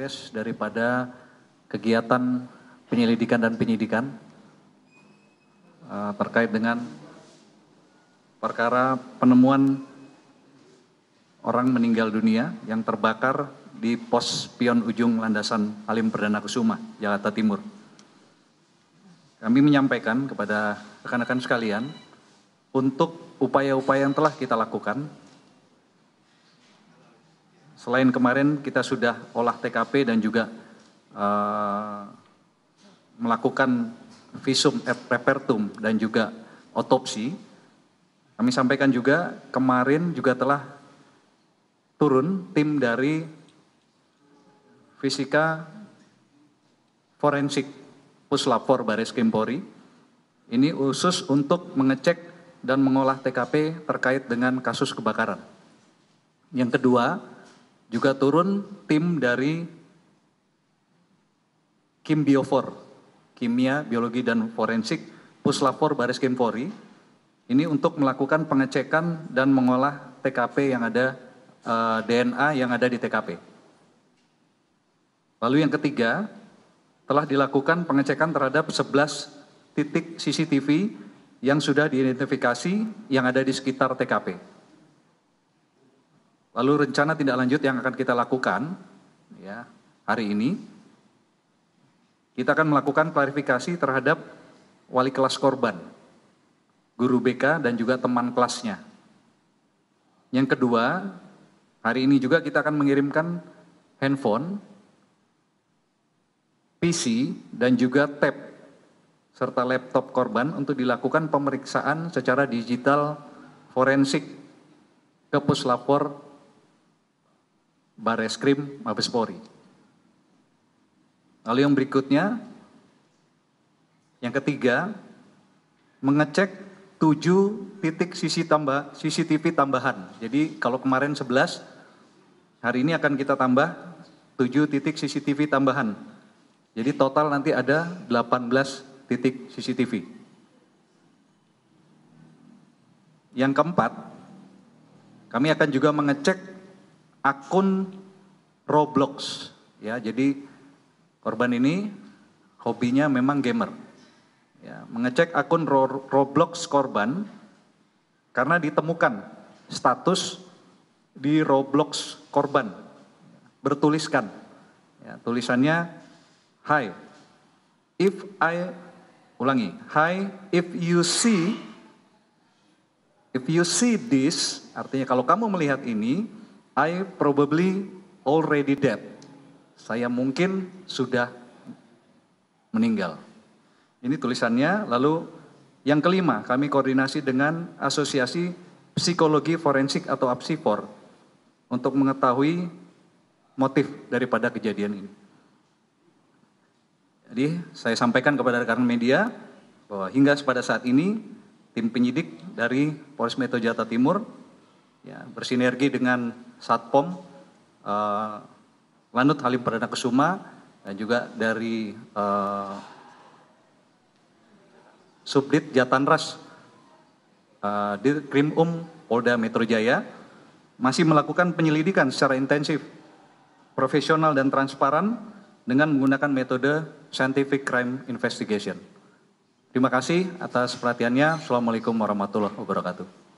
progres daripada kegiatan penyelidikan dan penyidikan uh, terkait dengan perkara penemuan orang meninggal dunia yang terbakar di pos pion ujung landasan Halim Perdana Kusuma, Jakarta Timur. Kami menyampaikan kepada rekan-rekan sekalian untuk upaya-upaya yang telah kita lakukan selain kemarin kita sudah olah TKP dan juga uh, melakukan visum et repertum dan juga otopsi, kami sampaikan juga kemarin juga telah turun tim dari fisika forensik puslapor Baris krimpori Ini khusus untuk mengecek dan mengolah TKP terkait dengan kasus kebakaran. Yang kedua, juga turun tim dari Kim Biofor, Kimia, Biologi, dan Forensik, Puslapor, Baris Kim Polri. Ini untuk melakukan pengecekan dan mengolah TKP yang ada, uh, eh, DNA yang ada di TKP. Lalu yang ketiga, telah dilakukan pengecekan terhadap 11 titik CCTV yang sudah diidentifikasi yang ada di sekitar TKP. Lalu rencana tindak lanjut yang akan kita lakukan ya hari ini kita akan melakukan klarifikasi terhadap wali kelas korban, guru BK dan juga teman kelasnya. Yang kedua, hari ini juga kita akan mengirimkan handphone, PC dan juga tab serta laptop korban untuk dilakukan pemeriksaan secara digital forensik ke puslapor Bareskrim Mabes Polri. Lalu yang berikutnya, yang ketiga, mengecek tujuh titik sisi tambah, CCTV tambahan. Jadi kalau kemarin 11, hari ini akan kita tambah tujuh titik CCTV tambahan. Jadi total nanti ada 18 titik CCTV. Yang keempat, kami akan juga mengecek akun Roblox ya jadi korban ini hobinya memang gamer ya, mengecek akun Roblox korban karena ditemukan status di Roblox korban bertuliskan ya, tulisannya Hi if I ulangi Hi if you see if you see this artinya kalau kamu melihat ini I probably already dead. Saya mungkin sudah meninggal. Ini tulisannya. Lalu yang kelima, kami koordinasi dengan Asosiasi Psikologi Forensik atau APSIFOR untuk mengetahui motif daripada kejadian ini. Jadi saya sampaikan kepada rekan media bahwa hingga pada saat ini tim penyidik dari Polres Metro Jakarta Timur ya, bersinergi dengan Satpom, uh, Lanut Halim Perdana Kesuma, dan juga dari uh, Subdit Jatanras uh, di Krim Um Polda Metro Jaya masih melakukan penyelidikan secara intensif, profesional dan transparan dengan menggunakan metode scientific crime investigation. Terima kasih atas perhatiannya. Assalamualaikum warahmatullahi wabarakatuh.